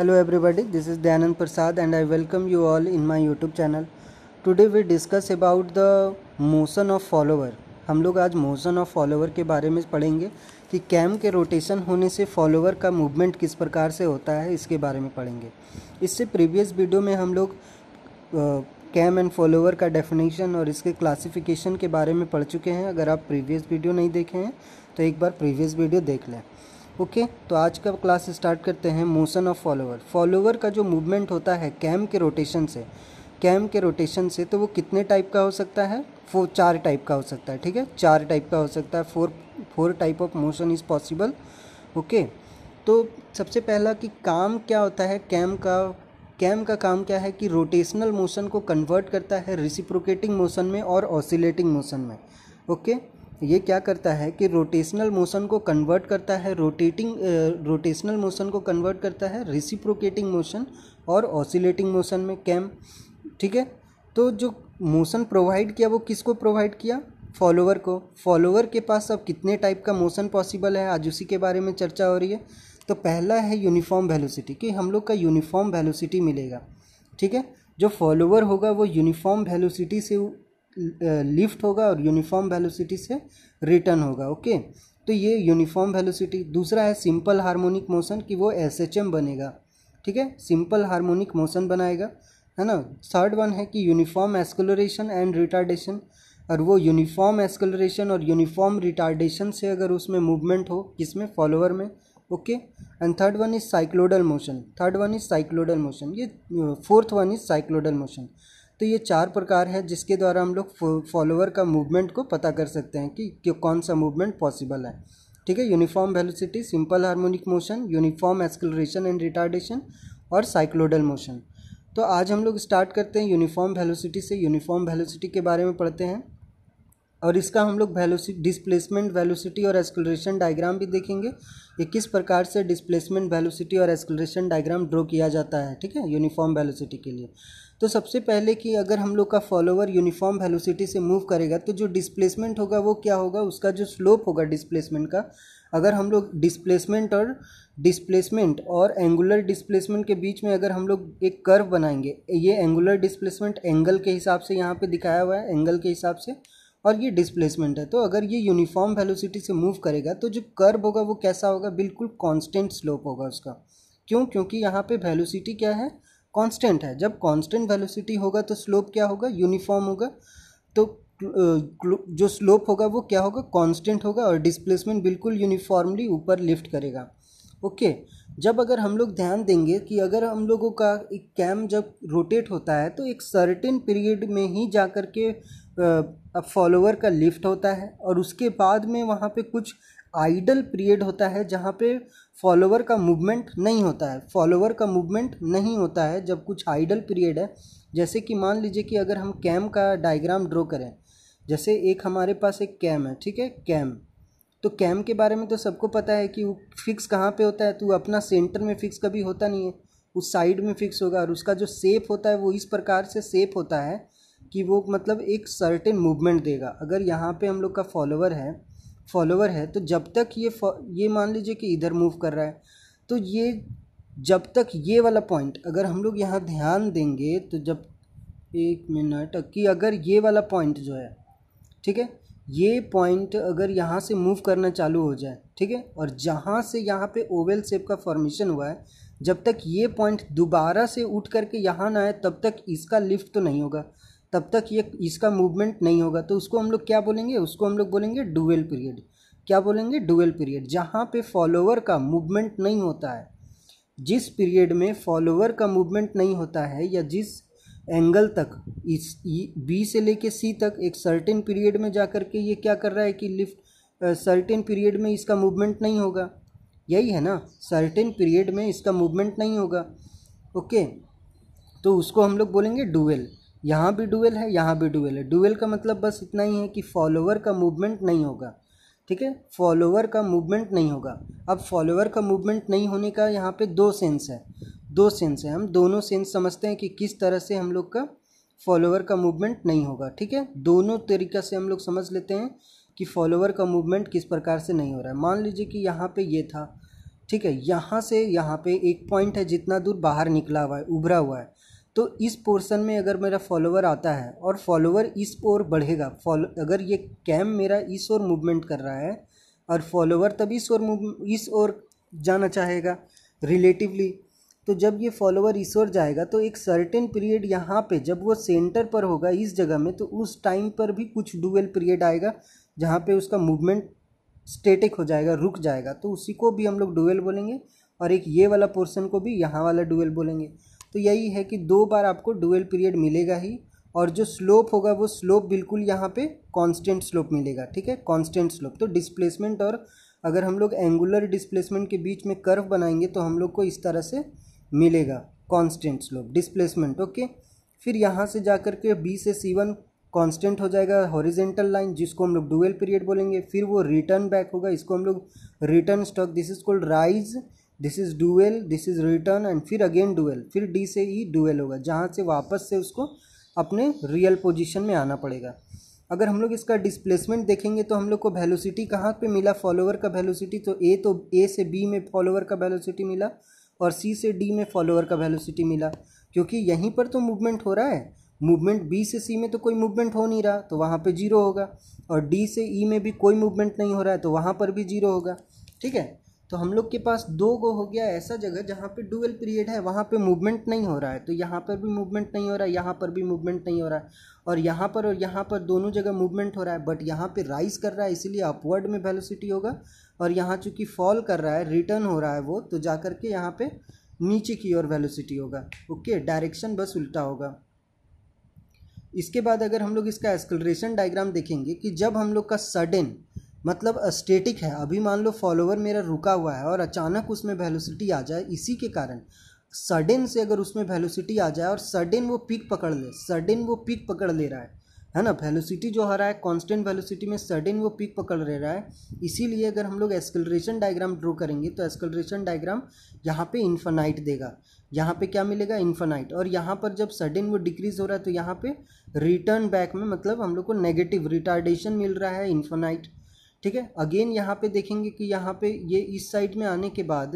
Hello everybody this is Dayanand Prasad and I welcome you all in my YouTube channel today we discuss about the motion of follower हम लोग आज motion of follower के बारे में पढ़ेंगे कि कैम के रोटेशन होने से फॉलोवर का मूवमेंट किस प्रकार से होता है इसके बारे में पढ़ेंगे इससे प्रीवियस वीडियो में हम लोग कैम एंड फॉलोवर का डेफिनेशन और इसके क्लासिफिकेशन के बारे में पढ़ चुके हैं अगर आप प्रीवियस वीडियो नहीं देखे हैं तो एक बार प्रीवियस वीडियो देख लें ओके तो आज का क्लास स्टार्ट करते हैं मोशन ऑफ फॉलोवर फॉलोवर का जो मूवमेंट होता है कैम के रोटेशन से कैम के रोटेशन से तो वो कितने टाइप का हो सकता है फोर चार टाइप का हो सकता है ठीक है चार टाइप का हो सकता है four four type of motion is possible okay तो सबसे पहला कि काम क्या होता है कैम का कैम का काम क्या है कि रोटेशनल मोशन को कन्वर्ट करता है रिसिप्रोकेटिंग मोशन में और ऑसिलेटिंग मोशन में ओके okay? ये क्या करता है कि रोटेशनल मोशन को कन्वर्ट करता है रोटेटिंग रोटेशनल मोशन को कन्वर्ट करता है रिसिप्रोकेटिंग मोशन और ऑसिलेटिंग मोशन में कैम ठीक है तो जो मोशन प्रोवाइड किया वो किसको प्रोवाइड किया फॉलोवर को फॉलोअर के पास अब कितने टाइप का मोशन पॉसिबल है आज उसी के बारे में चर्चा हो रही है तो पहला है यूनिफॉर्म वेलोसिटी कि हम लोग का यूनिफॉर्म वेलोसिटी मिलेगा ठीक है जो फॉलोवर होगा वो यूनिफॉर्म वेलोसिटी से लिफ्ट होगा और यूनिफॉर्म वेलोसिटी से रिटर्न होगा ओके तो ये यूनिफॉर्म वेलोसिटी दूसरा है सिंपल हार्मोनिक मोशन कि वो एस एच एम बनेगा ठीक है सिंपल हार्मोनिक मोशन बनाएगा है ना थर्ड वन है कि यूनिफॉर्म एस्कुलरेशन एंड रिटार्डेशन और वो यूनिफॉर्म एस्कुलरेशन और यूनिफॉर्म रिटार्डेशन से अगर उसमें मूवमेंट हो किसमें फॉलोअर में okay and third one is cycloidal motion third one is cycloidal motion ये fourth one is cycloidal motion तो ये चार प्रकार है जिसके द्वारा हम लोग फॉलोअर का मूवमेंट को पता कर सकते हैं कि, कौन सा मूवमेंट पॉसिबल है ठीक है uniform velocity simple harmonic motion uniform acceleration and retardation और साइक्लोडल मोशन तो आज हम लोग स्टार्ट करते हैं यूनिफॉर्म वेलोसिटी से यूनिफॉर्म वेलोसिटी के बारे में पढ़ते हैं और इसका हम लोग वेलोसि डिस्प्लेसमेंट वैलोसिटी और एस्कुलेशन डायग्राम भी देखेंगे ये किस प्रकार से डिस्प्लेसमेंट वैलोसिटी और एस्कुलेशन डायग्राम ड्रॉ किया जाता है ठीक है यूनिफॉर्म वैलोसिटी के लिए तो सबसे पहले कि अगर हम लोग का फॉलोवर यूनिफॉर्म वैलोसिटी से मूव करेगा तो जो डिस्प्लेसमेंट होगा वो क्या होगा उसका जो स्लोप होगा डिस्प्लेसमेंट का अगर हम लोग डिस्प्लेसमेंट और डिस्प्लेसमेंट और एंगुलर डिस्प्लेसमेंट के बीच में अगर हम लोग एक कर्व बनाएंगे ये एंगुलर डिस्प्लेसमेंट एंगल के हिसाब से यहाँ पे दिखाया हुआ है एंगल के हिसाब से और ये डिस्प्लेसमेंट है तो अगर ये यूनिफॉर्म वेलोसिटी से मूव करेगा तो जो कर्व होगा वो कैसा होगा बिल्कुल कांस्टेंट स्लोप होगा उसका क्यों क्योंकि यहाँ पे वेलोसिटी क्या है कांस्टेंट है जब कांस्टेंट वेलोसिटी होगा तो स्लोप क्या होगा यूनिफॉर्म होगा तो जो स्लोप होगा वो क्या होगा कांस्टेंट होगा और डिस्प्लेसमेंट बिल्कुल यूनिफॉर्मली ऊपर लिफ्ट करेगा ओके जब अगर हम लोग ध्यान देंगे कि अगर हम लोगों का एक कैम जब रोटेट होता है तो एक सर्टेन पीरियड में ही जा कर के अब फॉलोवर का लिफ्ट होता है और उसके बाद में वहाँ पे कुछ आइडल पीरियड होता है जहाँ पे फॉलोवर का मूवमेंट नहीं होता है फॉलोवर का मूवमेंट नहीं होता है जब कुछ आइडल पीरियड है जैसे कि मान लीजिए कि अगर हम कैम का डायग्राम ड्रॉ करें जैसे एक हमारे पास एक कैम है ठीक है कैम तो कैम के बारे में तो सबको पता है कि वो फिक्स कहाँ पे होता है तो अपना सेंटर में फिक्स कभी होता नहीं है उस साइड में फिक्स होगा और उसका जो सेप होता है वो इस प्रकार से सेप होता है कि वो मतलब एक सर्टेन मूवमेंट देगा अगर यहाँ पे हम लोग का फॉलोवर है फॉलोवर है तो जब तक ये ये मान लीजिए कि इधर मूव कर रहा है तो ये जब तक ये वाला पॉइंट अगर हम लोग यहाँ ध्यान देंगे तो जब एक मिनट कि अगर ये वाला पॉइंट जो है ठीक है ये पॉइंट अगर यहाँ से मूव करना चालू हो जाए ठीक है और जहाँ से यहाँ पे ओवल शेप का फॉर्मेशन हुआ है जब तक ये पॉइंट दोबारा से उठ करके यहाँ ना आए तब तक इसका लिफ्ट तो नहीं होगा तब तक ये इसका मूवमेंट नहीं होगा तो उसको हम लोग क्या बोलेंगे उसको हम लोग बोलेंगे डुअल पीरियड क्या बोलेंगे डुअल पीरियड जहाँ पे फॉलोवर का मूवमेंट नहीं होता है जिस पीरियड में फॉलोवर का मूवमेंट नहीं होता है या जिस एंगल तक इस बी से लेके सी तक एक सर्टेन पीरियड में जा कर के ये क्या कर रहा है कि लिफ्ट सर्टेन पीरियड में इसका मूवमेंट नहीं होगा यही है ना सर्टेन पीरियड में इसका मूवमेंट नहीं होगा ओके तो उसको हम लोग बोलेंगे डुअल यहाँ भी डुअल है यहाँ भी डुअल है डुअल का मतलब बस इतना ही है कि फॉलोवर का मूवमेंट नहीं होगा ठीक है फॉलोवर का मूवमेंट नहीं होगा अब फॉलोवर का मूवमेंट नहीं होने का यहाँ पे दो सेंस है दो सेंस है हम दोनों सेंस समझते हैं कि किस तरह से हम लोग का फॉलोवर का मूवमेंट नहीं होगा ठीक है दोनों तरीका से हम लोग समझ लेते हैं कि फॉलोवर का मूवमेंट किस प्रकार से नहीं हो रहा है मान लीजिए कि यहाँ पे ये था ठीक है यहाँ से यहाँ पे एक पॉइंट है जितना दूर बाहर निकला हुआ है उभरा हुआ है तो इस पोर्शन में अगर मेरा फॉलोवर आता है और फॉलोवर इस ओर बढ़ेगा फॉलो अगर ये कैम मेरा इस ओर मूवमेंट कर रहा है और फॉलोवर तब इस ओर मूव इस ओर जाना चाहेगा रिलेटिवली तो जब ये फॉलोवर इस ओर जाएगा तो एक सर्टेन पीरियड यहाँ पे जब वो सेंटर पर होगा इस जगह में तो उस टाइम पर भी कुछ डुअल पीरियड आएगा जहाँ पे उसका मूवमेंट स्टेटिक हो जाएगा रुक जाएगा तो उसी को भी हम लोग डुअल बोलेंगे और एक ये वाला पोर्शन को भी यहाँ वाला डुअल बोलेंगे तो यही है कि दो बार आपको डुअल पीरियड मिलेगा ही और जो स्लोप होगा वो स्लोप बिल्कुल यहाँ पे कांस्टेंट स्लोप मिलेगा ठीक है कांस्टेंट स्लोप तो डिस्प्लेसमेंट और अगर हम लोग एंगुलर डिस्प्लेसमेंट के बीच में कर्व बनाएंगे तो हम लोग को इस तरह से मिलेगा कांस्टेंट स्लोप डिस्प्लेसमेंट ओके फिर यहाँ से जा कर के बी से सी वन कॉन्स्टेंट हो जाएगा हॉरिजेंटल लाइन जिसको हम लोग डुअल पीरियड बोलेंगे फिर वो रिटर्न बैक होगा इसको हम लोग return stroke this is called rise this is dwell this is return and फिर अगेन डूएल फिर डी से ई e डूएल होगा जहाँ से वापस से उसको अपने रियल पोजिशन में आना पड़ेगा अगर हम लोग इसका डिस्प्लेसमेंट देखेंगे तो हम लोग को वैलोसिटी कहाँ पे मिला फॉलोवर का वैलोसिटी तो ए तो ए से बी में फॉलोवर का वैलोसिटी मिला और सी से डी में फॉलोवर का वैलोसिटी मिला क्योंकि यहीं पर तो मूवमेंट हो रहा है मूवमेंट बी से सी में तो कोई मूवमेंट हो नहीं रहा तो वहाँ पे जीरो होगा और डी से ई e में भी कोई मूवमेंट नहीं हो रहा है तो वहाँ पर भी जीरो होगा ठीक है तो हम लोग के पास दो गो हो गया ऐसा जगह जहाँ पे डुअल पीरियड है वहाँ पे मूवमेंट नहीं हो रहा है तो यहाँ पर भी मूवमेंट नहीं हो रहा है यहाँ पर भी मूवमेंट नहीं हो रहा है और यहाँ पर और यहाँ पर दोनों जगह मूवमेंट हो रहा है बट यहाँ पे राइज कर रहा है इसीलिए अपवर्ड में वेलोसिटी होगा और यहाँ चूँकि फॉल कर रहा है रिटर्न हो रहा है वो तो जा कर के यहाँ पर नीचे की ओर वेलोसिटी होगा ओके डायरेक्शन बस उल्टा होगा इसके बाद अगर हम लोग इसका एक्सकलरेशन डायग्राम देखेंगे कि जब हम लोग का सडन मतलब स्टेटिक है अभी मान लो फॉलोवर मेरा रुका हुआ है और अचानक उसमें वेलोसिटी आ जाए इसी के कारण सडन से अगर उसमें वेलोसिटी आ जाए और सडन वो पिक पकड़ ले सडन वो पिक पकड़ ले रहा है है ना वेलोसिटी जो आ रहा है कांस्टेंट वेलोसिटी में सडन वो पिक पकड़ ले रहा है इसीलिए अगर हम लोग एस्कलरेशन डायग्राम ड्रॉ करेंगे तो एस्कलरेशन डायग्राम यहाँ पे इन्फानाइट देगा यहाँ पे क्या मिलेगा इन्फानाइट और यहाँ पर जब सडन वो डिक्रीज हो रहा है तो यहाँ पे रिटर्न बैक में मतलब हम लोग को नेगेटिव रिटार्डेशन मिल रहा है इन्फानाइट ठीक है अगेन यहाँ पे देखेंगे कि यहाँ पे ये इस साइड में आने के बाद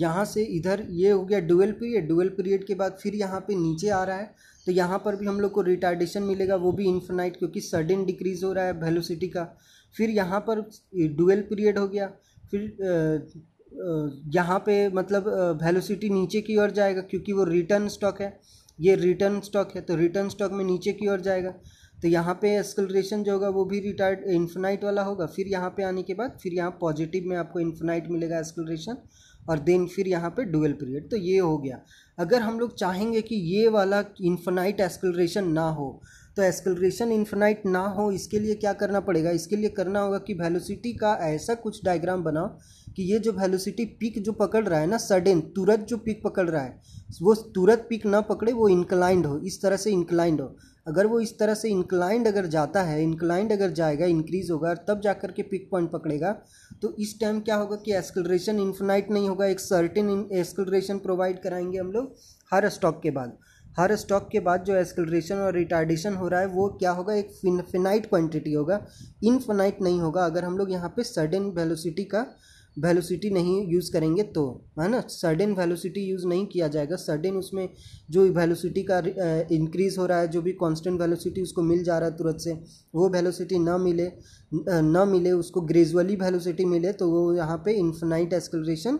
यहाँ से इधर ये हो गया डुअल पीरियड डुअल पीरियड के बाद फिर यहाँ पे नीचे आ रहा है तो यहाँ पर भी हम लोग को रिटार्डेशन मिलेगा वो भी इन्फिनाइट क्योंकि सडन डिक्रीज हो रहा है वेलोसिटी का फिर यहाँ पर डुअल पीरियड हो गया फिर यहाँ पे मतलब वेलोसिटी नीचे की ओर जाएगा क्योंकि वो रिटर्न स्टॉक है ये रिटर्न स्टॉक है तो रिटर्न स्टॉक में नीचे की ओर जाएगा तो यहाँ पे एक्सकलरेशन जो होगा वो भी रिटायर्ड इन्फिनाइट वाला होगा फिर यहाँ पे आने के बाद फिर यहाँ पॉजिटिव में आपको इन्फिनाइट मिलेगा एक्सकलरेशन और देन फिर यहाँ पे डुअल पीरियड तो ये हो गया अगर हम लोग चाहेंगे कि ये वाला इन्फिनाइट एक्सकलरेशन ना हो तो एक्सकलरेशन इन्फिनाइट ना हो इसके लिए क्या करना पड़ेगा इसके लिए करना होगा कि वेलोसिटी का ऐसा कुछ डायग्राम बनाओ कि ये जो वेलोसिटी पिक जो पकड़ रहा है ना सडन तुरंत जो पिक पकड़ रहा है वो तुरंत पिक ना पकड़े वो इंक्लाइंड हो इस तरह से इंक्लाइंड हो अगर वो इस तरह से इंक्लाइंड अगर जाता है इंक्लाइंड अगर जाएगा इंक्रीज़ होगा और तब जा कर के पिक पॉइंट पकड़ेगा तो इस टाइम क्या होगा कि एस्कलरेशन इन्फिनाइट नहीं होगा एक सर्टिन एस्कलरेशन प्रोवाइड कराएंगे हम लोग हर स्टॉक के बाद हर स्टॉक के बाद जो एस्कलरेशन और रिटार्डेशन हो रहा है वो क्या होगा एक फिनफिनाइट फिनाइट क्वांटिटी होगा इनफिनाइट नहीं होगा अगर हम लोग यहाँ पे सडन वेलोसिटी का वेलोसिटी नहीं यूज़ करेंगे तो है ना सडन वेलोसिटी यूज़ नहीं किया जाएगा सडन उसमें जो वेलोसिटी का इंक्रीज़ हो रहा है जो भी कांस्टेंट वेलोसिटी उसको मिल जा रहा है तुरंत से वो वेलोसिटी ना मिले ना मिले उसको ग्रेजुअली वेलोसिटी मिले तो वो यहाँ पे इन्फिनाइट एक्सलरेशन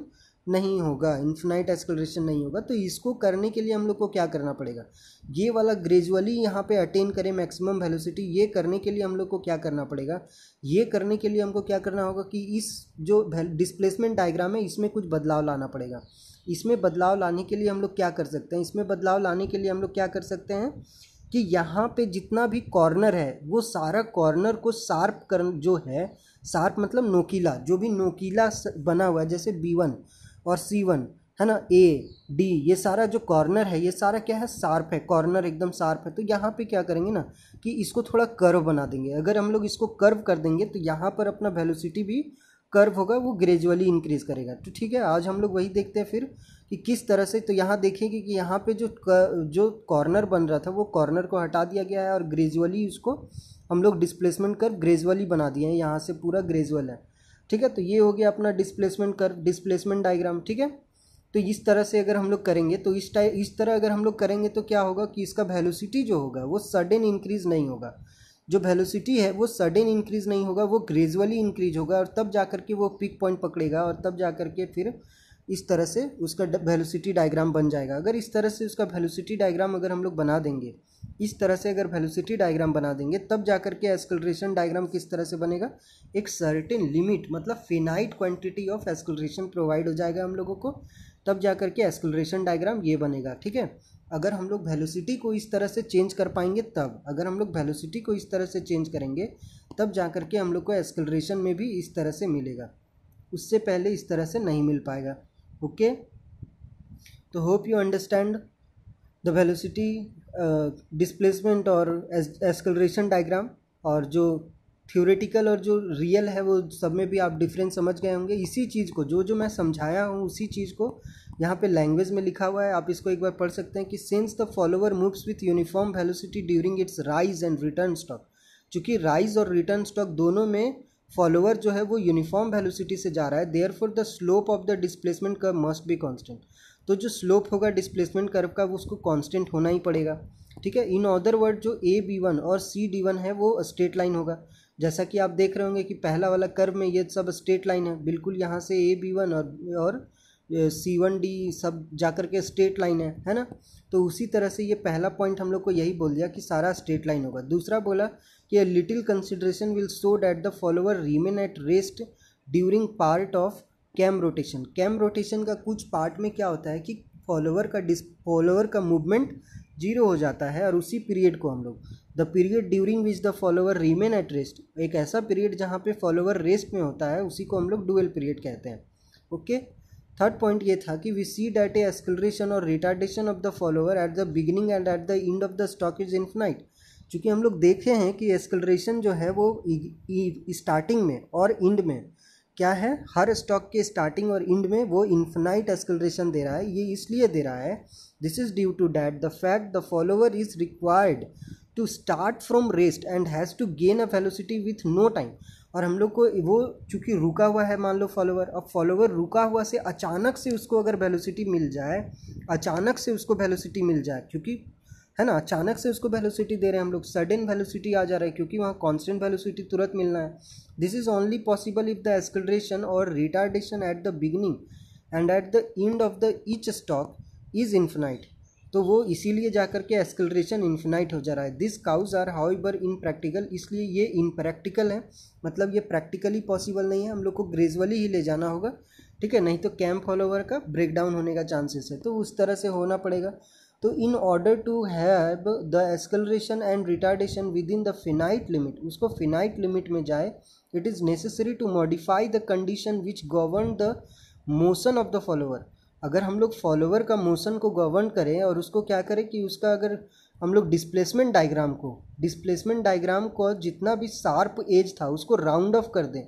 नहीं होगा इन्फिनाइट एक्सलरेशन नहीं होगा तो इसको करने के लिए हम लोग को क्या करना पड़ेगा ये वाला ग्रेजुअली यहाँ पे अटेन करें मैक्सिमम वेलोसिटी ये करने के लिए हम लोग को क्या करना पड़ेगा ये करने के लिए हमको क्या करना होगा कि इस जो डिस्प्लेसमेंट डायग्राम है इसमें कुछ बदलाव लाना पड़ेगा इसमें बदलाव लाने के लिए हम लोग क्या कर सकते हैं इसमें बदलाव लाने के लिए हम लोग क्या कर सकते हैं कि यहाँ पे जितना भी कॉर्नर है वो सारा कॉर्नर को शार्प कर जो है शार्प मतलब नोकीला जो भी नोकीला बना हुआ है जैसे बी वन और सी वन है ना ए डी ये सारा जो कॉर्नर है ये सारा क्या है शार्प है कॉर्नर एकदम शार्प है तो यहाँ पे क्या करेंगे ना कि इसको थोड़ा कर्व बना देंगे अगर हम लोग इसको कर्व कर देंगे तो यहाँ पर अपना वेलोसिटी भी कर्व होगा वो ग्रेजुअली इंक्रीज करेगा तो ठीक है आज हम लोग वही देखते हैं फिर कि किस तरह से तो यहाँ देखेंगे कि यहाँ पे जो जो कॉर्नर बन रहा था वो कॉर्नर को हटा दिया गया है और ग्रेजुअली उसको हम लोग डिस्प्लेसमेंट कर ग्रेजुअली बना दिए हैं यहाँ से पूरा ग्रेजुअल है ठीक है तो ये हो गया अपना डिस्प्लेसमेंट कर डिस्प्लेसमेंट डायग्राम ठीक है तो इस तरह से अगर हम लोग करेंगे तो इस टाइप इस तरह अगर हम लोग करेंगे तो क्या होगा कि इसका वैलोसिटी जो होगा वो सडन इंक्रीज़ नहीं होगा जो वैलोसिटी है वो सडन इंक्रीज़ नहीं होगा वो ग्रेजुअली इंक्रीज होगा और तब जा कर के वो पिक पॉइंट पकड़ेगा और तब जा कर के फिर इस तरह से उसका वेलोसिटी डायग्राम बन जाएगा अगर इस तरह से उसका वेलोसिटी डायग्राम अगर हम लोग बना देंगे इस तरह से अगर वेलोसिटी डायग्राम बना देंगे तब जाकर के एस्कलरेशन डायग्राम किस तरह से बनेगा एक सर्टेन लिमिट मतलब finite quantity of acceleration provide हो जाएगा हम लोगों को तब जाकर के एस्कलरेशन डायग्राम ये बनेगा ठीक है अगर हम लोग वेलोसिटी को इस तरह से चेंज कर पाएंगे तब अगर हम लोग वेलोसिटी को इस तरह से चेंज करेंगे तब जा करके के हम लोग को एस्कलरेशन में भी इस तरह से मिलेगा उससे पहले इस तरह से नहीं मिल पाएगा ओके तो hope you understand the velocity displacement और एस्कलरेशन डायग्राम और जो थ्योरेटिकल और जो रियल है वो सब में भी आप डिफरेंस समझ गए होंगे इसी चीज़ को जो जो मैं समझाया हूँ उसी चीज़ को यहाँ पे लैंग्वेज में लिखा हुआ है आप इसको एक बार पढ़ सकते हैं कि since the follower moves with uniform velocity during its rise and return stroke चूँकि राइज और रिटर्न स्टॉक दोनों में फॉलोअर जो है वो यूनिफॉर्म वेलोसिटी से जा रहा है therefore the slope of the displacement curve must be constant तो जो स्लोप होगा डिस्प्लेसमेंट कर्व का वो उसको कॉन्स्टेंट होना ही पड़ेगा ठीक है इन अदर वर्ड जो ए बी वन और सी डी वन है वो स्ट्रेट लाइन होगा जैसा कि आप देख रहे होंगे कि पहला वाला कर्व में ये सब स्ट्रेट लाइन है बिल्कुल यहाँ से ए बी वन और और सी वन डी सब जा कर के स्ट्रेट लाइन है है ना तो उसी तरह से ये पहला पॉइंट हम लोग को यही बोल दिया कि सारा स्ट्रेट लाइन होगा दूसरा बोला कि little consideration will show that the follower remain at rest during part of cam rotation cam rotation का कुछ पार्ट में क्या होता है कि फॉलोअर का डिस फॉलोअर का मूवमेंट जीरो हो जाता है और उसी पीरियड को हम लोग the period during which the follower remain at rest एक ऐसा पीरियड जहाँ पे फॉलोअर रेस्ट में होता है उसी को हम लोग डुअल पीरियड कहते हैं ओके थर्ड पॉइंट ये था कि we see that a acceleration और retardation of the follower at the beginning and at the end of the stroke is infinite चूँकि हम लोग देखे हैं कि एस्कलरेशन जो है वो स्टार्टिंग में और इंड में क्या है हर स्टॉक के स्टार्टिंग और इंड में वो इन्फिनाइट एस्कलरेशन दे रहा है ये इसलिए दे रहा है this is due to that the fact the follower is required to start from rest and has to gain a velocity with no time और हम लोग को वो चूँकि रुका हुआ है मान लो फॉलोवर अब फॉलोवर रुका हुआ से अचानक से उसको अगर वेलोसिटी मिल जाए अचानक से उसको वेलोसिटी मिल जाए क्योंकि है ना अचानक से उसको वेलोसिटी दे रहे हैं हम लोग सडन वेलोसिटी आ जा रहा है क्योंकि वहाँ कॉन्स्टेंट वेलोसिटी तुरंत मिलना है this is only possible if the acceleration और retardation at the beginning and at the end of the each stroke is infinite तो वो इसीलिए जाकर के एक्सलरेशन इन्फिनाइट हो जा रहा है this causes are however impractical इसलिए ये इनप्रैक्टिकल है मतलब ये प्रैक्टिकली पॉसिबल नहीं है हम लोग को ग्रेजुअली ही ले जाना होगा ठीक है नहीं तो कैम्प फॉलोवर का ब्रेकडाउन होने का चांसेस है तो उस तरह से होना पड़ेगा तो in order to have the acceleration and retardation within the finite limit उसको फिनाइट लिमिट में जाए it is necessary to modify the condition which govern the motion of the follower अगर हम लोग फॉलोअर का मोशन को govern करें और उसको क्या करें कि उसका अगर हम लोग डिस्प्लेसमेंट डायग्राम को डिस्प्लेसमेंट डायग्राम को जितना भी शार्प एज था उसको राउंड ऑफ कर दें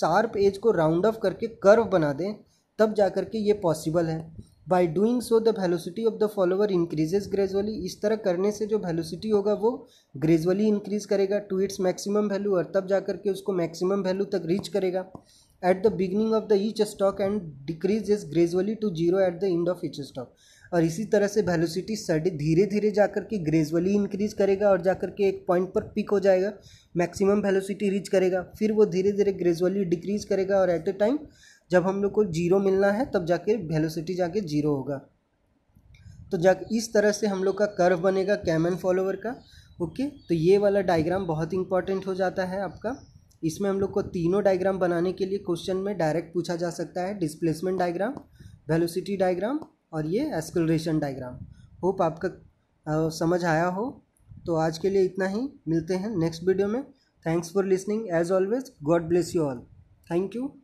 शार्प एज को राउंड ऑफ करके कर्व बना दें तब जा कर के ये पॉसिबल है by doing so the velocity of the follower increases gradually इस तरह करने से जो वेलोसिटी होगा वो ग्रेजुअली इंक्रीज करेगा टू इट्स मैक्सिमम वैल्यू और तब जाकर के उसको मैक्सिमम वैल्यू तक रीच करेगा at the beginning of the each stroke and decrease is gradually to zero at the end of each stroke और इसी तरह से वेलोसिटी सडी धीरे धीरे जाकर के ग्रेजुअली इंक्रीज करेगा और जाकर के एक पॉइंट पर पिक हो जाएगा मैक्सिमम वेलोसिटी रीच करेगा फिर वो धीरे धीरे ग्रेजुअली डिक्रीज करेगा और एट अ टाइम जब हम लोग को जीरो मिलना है तब जाके वेलोसिटी जाके जीरो होगा तो जा इस तरह से हम लोग का कर्व बनेगा कैमन फॉलोवर का ओके तो ये वाला डायग्राम बहुत इंपॉर्टेंट हो जाता है आपका इसमें हम लोग को तीनों डायग्राम बनाने के लिए क्वेश्चन में डायरेक्ट पूछा जा सकता है डिस्प्लेसमेंट डायग्राम वेलोसिटी डायग्राम और ये एस्कुलरेशन डायग्राम होप आपका आ, समझ आया हो तो आज के लिए इतना ही मिलते हैं नेक्स्ट वीडियो में thanks for listening as always God bless you all thank you